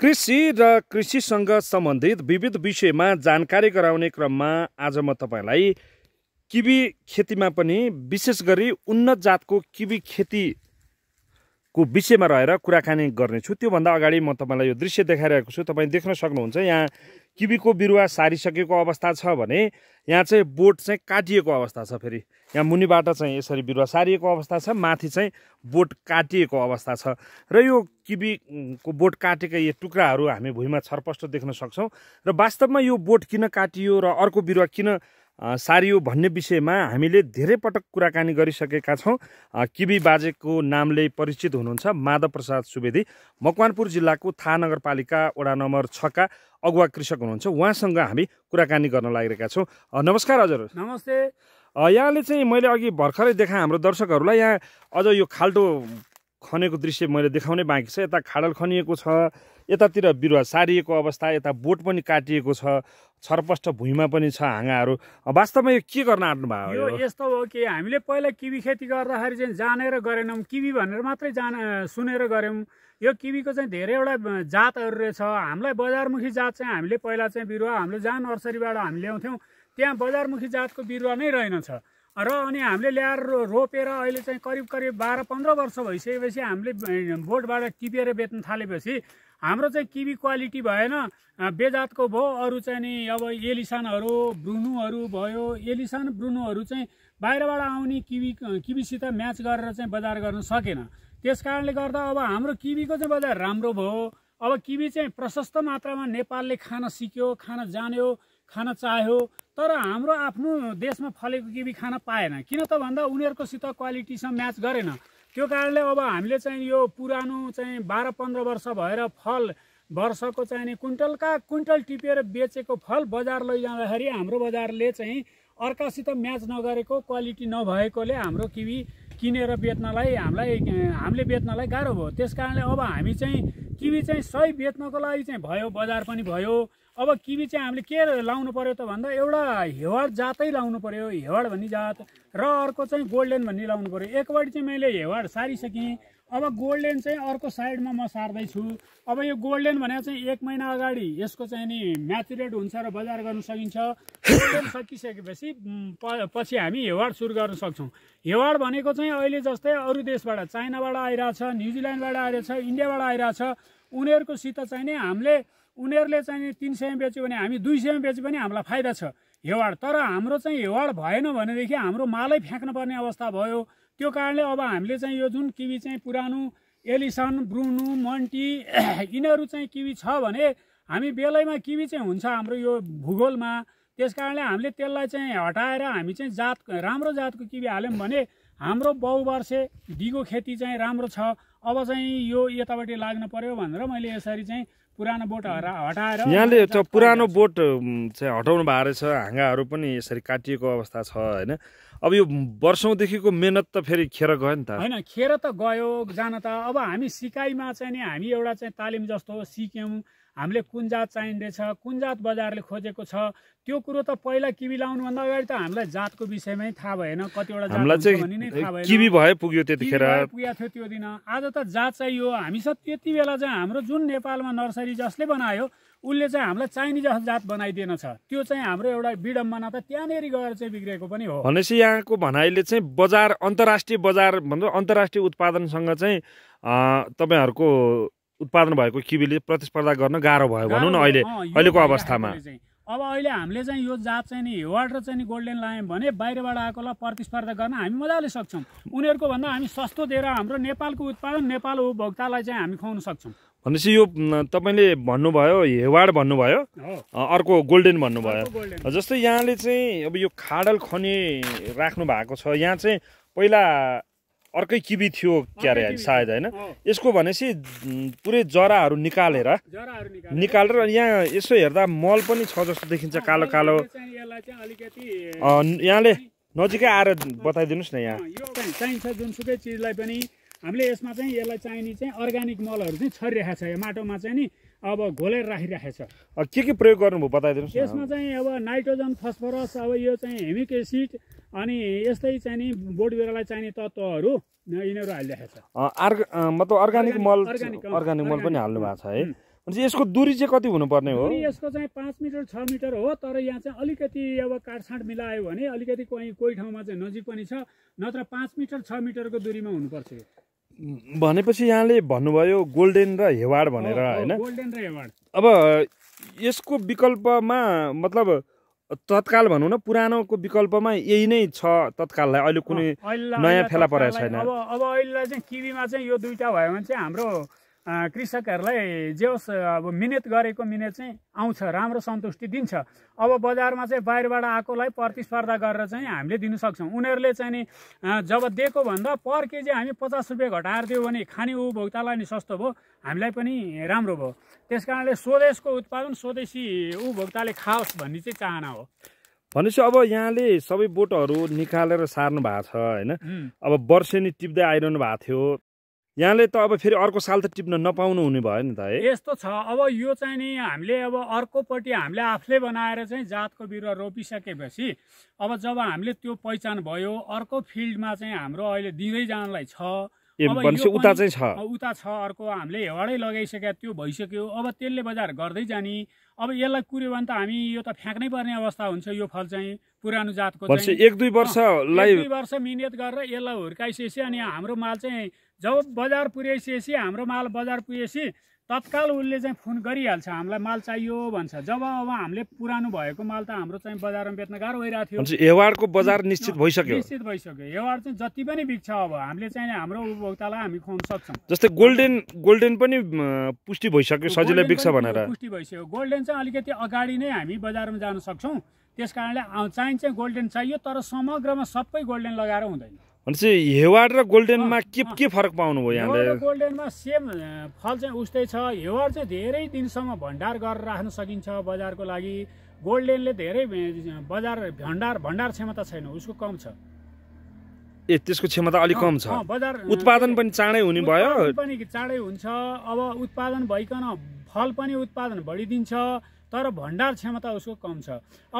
कृषि र कृषिसँग सम्बन्धित विविध विषयमा जानकारी गराउने क्रममा आज म तपाईँलाई किवी खेतीमा पनि विशेष गरी उन्नत जातको किवी खेती को विषयमा रहेर कुराकानी गर्नेछु त्योभन्दा अगाडि म तपाईँलाई यो दृश्य देखाइरहेको छु तपाईँ देख्न सक्नुहुन्छ यहाँ किबीको बिरुवा सारिसकेको अवस्था छ भने यहाँ चाहिँ बोट चाहिँ काटिएको अवस्था छ फेरि यहाँ मुनिबाट चाहिँ यसरी बिरुवा सारिएको अवस्था छ माथि चाहिँ बोट काटिएको अवस्था छ र यो किबीको बोट काटेका यी टुक्राहरू हामी भुइँमा छरपष्ट देख्न सक्छौँ र वास्तवमा यो बोट किन काटियो र अर्को बिरुवा किन सारियो भन्ने विषयमा हामीले धेरै पटक कुराकानी गरिसकेका छौँ किबी बाजेको नामले परिचित हुनुहुन्छ माधव प्रसाद सुवेदी मकवानपुर जिल्लाको थाहा नगरपालिका वडा नम्बर छका अगुवा कृषक हुनुहुन्छ उहाँसँग हामी कुराकानी गर्न लागिरहेका छौँ नमस्कार हजुर नमस्ते यहाँले चाहिँ मैले अघि भर्खरै देखा हाम्रो दर्शकहरूलाई यहाँ अझ यो खाल्टो खनेको दृश्य मैले देखाउनै बाँकी छ यता खाडल खनिएको छ यतातिर बिरुवा सारिएको अवस्था यता बोट पनि काटिएको छ छरपष्ट भुइँमा पनि छ हाँगाहरू वास्तवमा यो के गर्न भयो यो यस्तो हो कि हामीले पहिला किबी खेती गर्दाखेरि चाहिँ जानेर गरेनौँ किबी भनेर मात्रै जान सुनेर गऱ्यौँ यो किबीको चाहिँ धेरैवटा जातहरू रहेछ हामीलाई बजारमुखी जात चाहिँ हामीले पहिला चाहिँ बिरुवा हाम्रो जहाँ नर्सरीबाट हामी ल्याउँथ्यौँ त्यहाँ बजारमुखी जातको बिरुवा नै रहेनछ र अनि हामीले ल्याएर रो रोपेर अहिले चाहिँ करिब करिब बाह्र पन्ध्र वर्ष भइसकेपछि हामीले बोटबाट टिपेर बेच्न थालेपछि हाम्रो चाहिँ किबी क्वालिटी भएन बेजातको भयो अरू चाहिँ नि अब एलिसानहरू ब्रुनुहरू भयो एलिसान ब्रुनुहरू चाहिँ बाहिरबाट आउने किबी किबीसित म्याच गरेर चाहिँ बजार गर्न सकेन त्यस कारणले गर्दा अब हाम्रो किबीको चाहिँ बजार राम्रो भयो अब किबी चाहिँ प्रशस्त मात्रामा नेपालले खान सिक्यो खान जान्यो खान चाह्यो तर हाम्रो आफ्नो देशमा फलेको किवी खान पाएन किन त भन्दा उनीहरूकोसित क्वालिटीसँग म्याच गरेन त्यो कारणले अब हामीले चाहिँ यो पुरानो चाहिँ बाह्र पन्ध्र वर्ष भएर फल वर्षको चाहिँ नि कुन्टलका कुन्टल टिपेर बेचेको फल बजार लैजाँदाखेरि हाम्रो बजारले चाहिँ अर्कासित म्याच नगरेको क्वालिटी नभएकोले हाम्रो किवी किनेर बेच्नलाई हामीलाई हामीले बेच्नलाई गाह्रो भयो त्यस कारणले अब हामी चाहिँ किवी चाहिँ सही बेच्नको लागि चाहिँ भयो बजार पनि भयो अब किवी चाहिँ हामीले के लाउनु पऱ्यो त भन्दा एउटा हेवाड जातै लाउनु पऱ्यो हेवाड भन्ने जात र अर्को चाहिँ गोल्डेन भन्ने लाउनु पऱ्यो एकपट्टि चाहिँ मैले हेवाड सारिसकेँ अब गोल्डेन चाहिँ अर्को साइडमा म सार्दैछु अब यो गोल्डेन भनेर चाहिँ एक महिना अगाडि यसको चाहिँ नि म्याचुरेट हुन्छ र बजार गर्न सकिन्छ गोल्डेन सकिसकेपछि प पछि हामी हेवाड सुरु गर्न सक्छौँ हेवाड भनेको चाहिँ अहिले जस्तै अरू देशबाट चाइनाबाट आइरहेछ न्युजिल्यान्डबाट आइरहेछ इन्डियाबाट आइरहेछ उनीहरूकोसित चाहिँ नि हामीले उनीहरूले चाहिँ तिन सयमा बेच्यो भने हामी दुई सयमा बेच्यो भने हामीलाई फाइदा छ हेवाड तर हाम्रो चाहिँ हेवाड भएन भनेदेखि हाम्रो मालै फ्याँक्नुपर्ने अवस्था भयो त्यो कारणले अब हामीले चाहिँ यो जुन किवी चाहिँ पुरानो एलिसन ब्रुनु मन्टी यिनीहरू चाहिँ किवी छ भने हामी बेलैमा किवी चाहिँ हुन्छ हाम्रो यो भूगोलमा त्यस कारणले हामीले त्यसलाई चाहिँ हटाएर हामी चाहिँ जात राम्रो जातको किवी हाल्यौँ भने हाम्रो बहुवर्षे दिगो खेती चाहिँ राम्रो छ अब चाहिँ यो यतापट्टि लाग्नु पऱ्यो भनेर मैले यसरी चाहिँ पुरानो बोट हटाएर यहाँले पुरानो बोट चाहिँ हटाउनु भएको रहेछ हाँगाहरू पनि यसरी काटिएको अवस्था छ होइन अब यो वर्षौँदेखिको मेहनत त फेरि खेर गयो नि त होइन खेर त गयो जान त अब हामी सिकाइमा चाहिँ नि हामी एउटा चाहिँ तालिम जस्तो सिक्यौँ हामीले कुन जात चाहिँदैछ कुन जात बजारले खोजेको छ त्यो कुरो त पहिला किबी लाउनुभन्दा अगाडि त हामीलाई जातको विषयमै थाहा भएन कतिवटा किबी भए पुग्यो त्यतिखेर पुगेको थियो त्यो दिन आज त जात चाहियो हामीसँग त्यति बेला चाहिँ हाम्रो जुन नेपालमा नर्सरी जसले बनायो उसले चाहिँ हामीलाई चाहिने जस्तो जात छ त्यो चाहिँ हाम्रो एउटा विडम्बना त त्यहाँनिर गएर चाहिँ बिग्रेको पनि हो भनेपछि यहाँको भनाइले चाहिँ बजार अन्तर्राष्ट्रिय बजार भन्दा अन्तर्राष्ट्रिय उत्पादनसँग चाहिँ तपाईँहरूको उत्पादन भएको किबीले प्रतिस्पर्धा गर्न गाह्रो भयो भनौँ न अहिले अहिलेको अवस्थामा अब अहिले हामीले चाहिँ यो जात चाहिँ नि हेवार्ड र चाहिँ नि गोल्डेन लायौँ भने बाहिरबाट आएकोलाई प्रतिस्पर्धा गर्न हामी मजाले सक्छौँ उनीहरूको भन्दा हामी सस्तो दिएर हाम्रो नेपालको उत्पादन नेपाल उपभोक्तालाई चाहिँ हामी खुवाउन सक्छौँ भनेपछि यो तपाईँले भन्नुभयो हेवाड भन्नुभयो अर्को गोल्डेन भन्नुभयो जस्तै यहाँले चाहिँ अब यो खाडल खने राख्नु भएको छ यहाँ चाहिँ पहिला अर्कै किबी थियो क्यारे सायद होइन यसको भनेपछि पुरै जराहरू निकालेर निकालेर यहाँ यसो हेर्दा मल पनि छ जस्तो देखिन्छ कालो कालो यहाँले नजिकै आएर बताइदिनुहोस् न यहाँ चाहिन्छ जुनसुकै चिजलाई पनि हामीले यसमा चाहिँ यसलाई चाहिने चाहिँ अर्ग्यानिक मलहरू चाहिँ छरिरहेको छ यो माटोमा चाहिँ नि अब घोलेर राखिरहेको छ के के प्रयोग गर्नुभयो बताइदिनुहोस् यसमा चाहिँ अब नाइट्रोजन फस्फरस अब यो चाहिँ हेमिक एसिड अनि यस्तै चाहिँ नि बोट बिरुवालाई चाहिने तत्त्वहरू यिनीहरू हालिरहेको छ अर्ग मतलब अर्ग्यानिक मल अर्ग्यानिक मल पनि हाल्नु भएको छ है यसको दुरी चाहिँ कति हुनुपर्ने हो यसको चाहिँ पाँच मिटर छ मिटर हो तर यहाँ चाहिँ अलिकति अब काठसाँड मिलायो भने अलिकति कोही कोही ठाउँमा चाहिँ नजिक पनि छ नत्र पाँच मिटर छ मिटरको दुरीमा हुनुपर्छ भनेपछि यहाँले भन्नुभयो गोल्डेन र हेवाड भनेर होइन गोल्डेन र अब यसको विकल्पमा मतलब तत्काल भनौँ न पुरानोको विकल्पमा यही नै छ तत्काललाई अहिले कुनै नयाँ फेला परेको छैन अब अब अहिलेलाई चाहिँ किबीमा चाहिँ यो दुईवटा भयो भने चाहिँ हाम्रो कृषकहरूलाई जे होस् अब मिहिनेत गरेको मिहिनेत चाहिँ आउँछ राम्रो सन्तुष्टि दिन्छ अब बजारमा चाहिँ बाहिरबाट आएकोलाई प्रतिस्पर्धा गरेर चाहिँ हामीले दिन दिनसक्छौँ उनीहरूले चाहिँ नि जब दिएको भन्दा पर केजी हामी पचास रुपियाँ घटाएर दियो भने खाने उपभोक्तालाई नि सस्तो भयो हामीलाई पनि राम्रो भयो त्यस कारणले स्वदेशको उत्पादन स्वदेशी उपभोक्ताले खाओस् भन्ने चाहिँ चाहना हो भनेपछि अब यहाँले सबै बोटहरू निकालेर सार्नु भएको छ होइन अब वर्षेनी टिप्दै आइरहनु भएको थियो यहाँले त अब फेरि अर्को साल त टिप्न नपाउनु हुने भयो नि त है यस्तो छ अब यो चाहिँ नि हामीले अब अर्कोपट्टि हामीले आफूले बनाएर चाहिँ जातको बिरुवा रोपिसकेपछि अब जब हामीले त्यो पहिचान भयो अर्को फिल्डमा चाहिँ हाम्रो अहिले दिँदै जानलाई छ उता चाहिँ छ उता छ अर्को हामीले हेवाडै लगाइसक्यो त्यो भइसक्यो अब त्यसले बजार गर्दै जाने अब यसलाई कुर्यो भने त हामी यो त फ्याँक्नै पर्ने अवस्था हुन्छ यो फल चाहिँ पुरानो जातको एक दुई वर्षलाई दुई वर्ष मिहिनेत गरेर यसलाई हुर्काइसकेपछि अनि हाम्रो माल चाहिँ जब बजार पुर्याइसकेपछि हाम्रो माल बजार पुगेपछि तत्काल उसले चाहिँ फोन गरिहाल्छ हामीलाई माल चाहियो भन्छ जब अब हामीले पुरानो भएको माल त हाम्रो चाहिँ बजारमा बेच्न गाह्रो भइरहेको थियो हेवाडको बजार निश्चित भइसक्यो निश्चित भइसक्यो हेवाड चाहिँ जति पनि बिक्छ अब हामीले चाहिँ हाम्रो उपभोक्तालाई हामी खुवाउन सक्छौँ जस्तै गोल्डेन गोल्डेन पनि पुष्टि भइसक्यो सजिलै बिक्छ भनेर पुष्टि भइसक्यो गोल्डेन चाहिँ अलिकति अगाडि नै हामी बजारमा जान सक्छौँ त्यस कारणले चाहिँ गोल्डेन चाहियो तर समग्रमा सबै गोल्डेन लगाएर हुँदैन भनेपछि हेवार्ड र गोल्डेनमा के के फरक पाउनुभयो यहाँले गोल्डेनमा सेम फल चाहिँ उस्तै छ हेवाड चाहिँ धेरै दिनसम्म भण्डार गरेर राख्न सकिन्छ बजारको लागि गोल्डेनले धेरै बजार भण्डार भण्डार क्षमता छैन उसको कम छ ए त्यसको क्षमता अलिक कम छ बजार उत्पादन पनि चाँडै हुने भयो पनि चाँडै हुन्छ अब उत्पादन भइकन फल पनि उत्पादन बढिदिन्छ तर भण्डार क्षमता उसको कम छ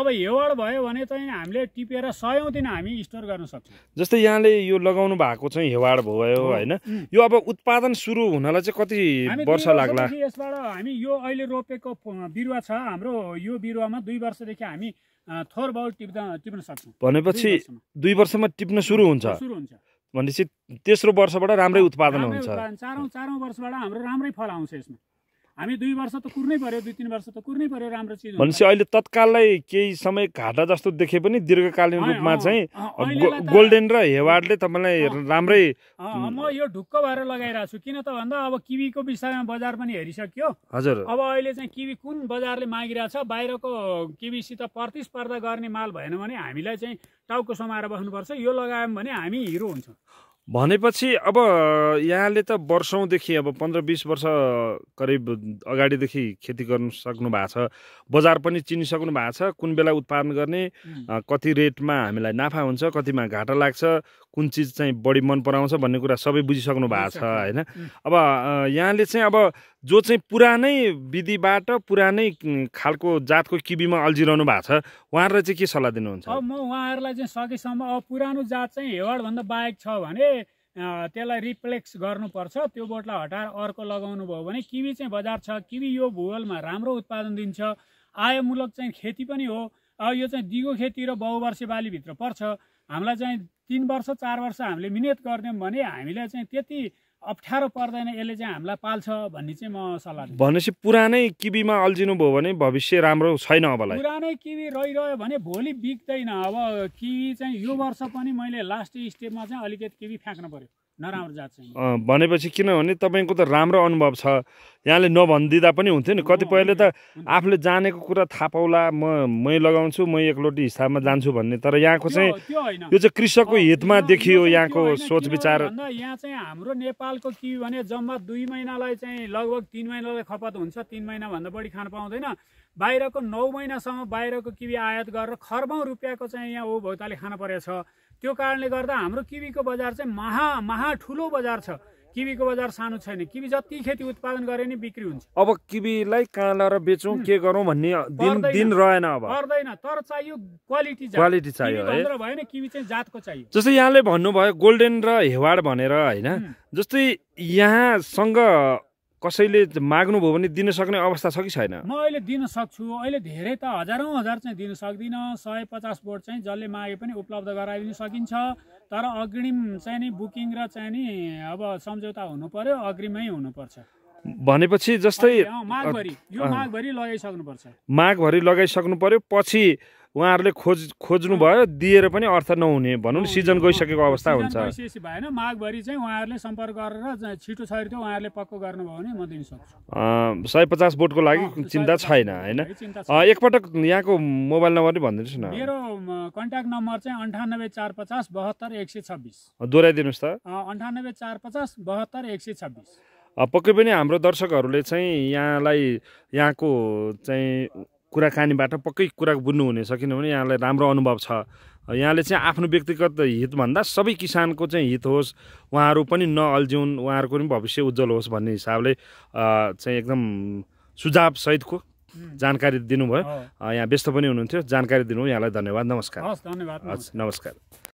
अब हेवाड भयो भने चाहिँ हामीले टिपेर सयौँ दिन हामी स्टोर गर्न सक्छौँ जस्तै यहाँले यो लगाउनु भएको चाहिँ हेवाड भयो होइन यो अब उत्पादन सुरु हुनलाई चाहिँ कति वर्ष लाग्ला यसबाट हामी यो अहिले रोपेको बिरुवा छ हाम्रो यो बिरुवामा दुई वर्षदेखि हामी थोर बाउ टिप्दा टिप्न सक्छौँ भनेपछि दुई वर्षमा टिप्न सुरु हुन्छ सुरु हुन्छ भनेपछि तेस्रो वर्षबाट राम्रै उत्पादन हुन्छ चारौँ चारौँ वर्षबाट हाम्रो राम्रै फल आउँछ यसमा हामी दुई वर्ष त कुर्नै पर्यो दुई तिन वर्ष त कुर्नै पर्यो राम्रो चिज भनेपछि अहिले तत्काललाई केही समय घाटा जस्तो देखे पनि दीर्घकालीन रूपमा चाहिँ गोल्डेन र हेवार्डले तपाईँलाई राम्रै म यो ढुक्क भएर लगाइरहेको छु किन त भन्दा अब किवीको विषयमा बजार पनि हेरिसक्यो हजुर अब अहिले चाहिँ किवी कुन बजारले मागिरहेछ बाहिरको किवीसित प्रतिस्पर्धा गर्ने माल भएन भने हामीलाई चाहिँ टाउको समाएर बस्नुपर्छ यो लगायौँ भने हामी हिरो हुन्छौँ भनेपछि अब यहाँले त वर्षौँदेखि अब पन्ध्र बिस वर्ष करिब अगाडिदेखि खेती गर्नु सक्नु भएको छ बजार पनि चिनिसक्नु भएको छ कुन बेला उत्पादन गर्ने कति रेटमा हामीलाई नाफा हुन्छ कतिमा घाटा लाग्छ कुन चिज चाहिँ बढी मन पराउँछ भन्ने कुरा सबै बुझिसक्नु भएको छ होइन अब यहाँले चाहिँ अब जो चाहिँ पुरानै विधिबाट पुरानै खालको जातको किबीमा अल्झिरहनु भएको छ उहाँहरूलाई चाहिँ के सल्लाह दिनुहुन्छ अब म उहाँहरूलाई चाहिँ सकेसम्म अब पुरानो जात चाहिँ हेवाडभन्दा बाहेक छ भने त्यसलाई रिप्लेक्स गर्नुपर्छ त्यो बोटलाई हटाएर अर्को लगाउनु भयो भने किबी चाहिँ बजार छ किबी यो भूगोलमा राम्रो उत्पादन दिन्छ आयमूलक चाहिँ खेती पनि हो यो चाहिँ दिगो खेती र बहुवर्षे बालीभित्र पर्छ हामीलाई चाहिँ तिन वर्ष चार वर्ष हामीले मिहिनेत गरिदियौँ भने हामीलाई चाहिँ त्यति अप्ठ्यारो पर्दैन यसले चाहिँ हामीलाई पाल्छ भन्ने चाहिँ म सल्लाह भनेपछि पुरानै किबीमा अल्झिनु भयो भने भविष्य राम्रो छैन अब पुरानै किबी रहिरह्यो भने भोलि बिग्दैन अब किबी चाहिँ यो वर्ष पनि मैले लास्ट स्टेपमा चाहिँ अलिकति किबी फ्याँक्नु पऱ्यो नराम्रो जात छैन भनेपछि किनभने तपाईँको त राम्रो अनुभव छ यहाँले नभनिदिँदा पनि हुन्थ्यो नि कतिपयले त आफूले जानेको कुरा थाहा पाउला म मै लगाउँछु म एकलोटी हिसाबमा जान्छु भन्ने तर यहाँको चाहिँ यो चाहिँ कृषकको हितमा देखियो यहाँको सोच विचार यहाँ चाहिँ हाम्रो नेपालको के भने जम्मा दुई महिनालाई चाहिँ लगभग तिन महिनालाई खपत हुन्छ तिन महिनाभन्दा बढी खान पाउँदैन बाहिरको नौ महिनासम्म बाहिरको किबी आयात गरेर खर्बौँ रुपियाँको चाहिँ यहाँ ओ भौताले खान परेको छ त्यो कारणले गर्दा हाम्रो किवीको बजार चाहिँ महा महा ठुलो बजार छ किवीको बजार सानो छैन किवी जति खेती उत्पादन गरे नि बिक्री हुन्छ अब किवीलाई कहाँ लगाएर बेचौँ के गरौँ भन्ने दिन दिन रहेन अब गर्दैन तर चाहियो क्वालिटी क्वालिटी चाहियो भएन किवी चाहिँ जातको चाहियो जस्तै यहाँले भन्नुभयो गोल्डेन र हेवाड भनेर होइन जस्तै यहाँसँग कसैले माग्नुभयो भने दिन सक्ने अवस्था छ कि छैन म अहिले दिन सक्छु अहिले धेरै त हजारौँ हजार चाहिँ दिन सक्दिनँ सय पचास बोर्ड चाहिँ जसले मागे पनि उपलब्ध गराइदिन सकिन्छ तर अग्रिम चाहिँ नि बुकिङ र चाहिँ नि अब सम्झौता हुनु पर्यो अग्रिमै हुनुपर्छ भनेपछि जस्तै माघभरि यो माघभरि लगाइसक्नुपर्छ माघभरि लगाइसक्नु पर्यो पछि वहाँ खोज खोज्नुभयो दिएर पनि अर्थ नहुने भनौँ न सिजन गइसकेको अवस्था हुन्छ भएन माघभरि चाहिँ उहाँहरूले सम्पर्क गरेर छिटो छरिटो उहाँहरूले पक्क गर्नुभयो भने पचास बोट को चिन्ता छैन होइन एकपटक यहाँको मोबाइल नंबर नै भनिदिनुहोस् कंटैक्ट नंबर अंठानब्बे चार पचास बहत्तर एक सौ छब्बीस दोहोऱ्याइदिनुहोस् त अन्ठानब्बे चार पचास बहत्तर एक सौ छब्बीस पक्की पनि दर्शक यहाँ चाहिँ यहाँलाई कुराकानीबाट पक्कै कुरा बुझ्नुहुनेछ किनभने यहाँलाई राम्रो अनुभव छ यहाँले चाहिँ आफ्नो व्यक्तिगत हितभन्दा सबै किसानको चाहिँ हित होस् उहाँहरू पनि नअल्झिउन् उहाँहरूको पनि भविष्य उज्जवल होस् भन्ने हिसाबले चाहिँ एकदम सुझावसहितको जानकारी दिनुभयो यहाँ व्यस्त पनि हुनुहुन्थ्यो जानकारी दिनुभयो यहाँलाई धन्यवाद नमस्कार हस् धन्यवाद हस् नमस्कार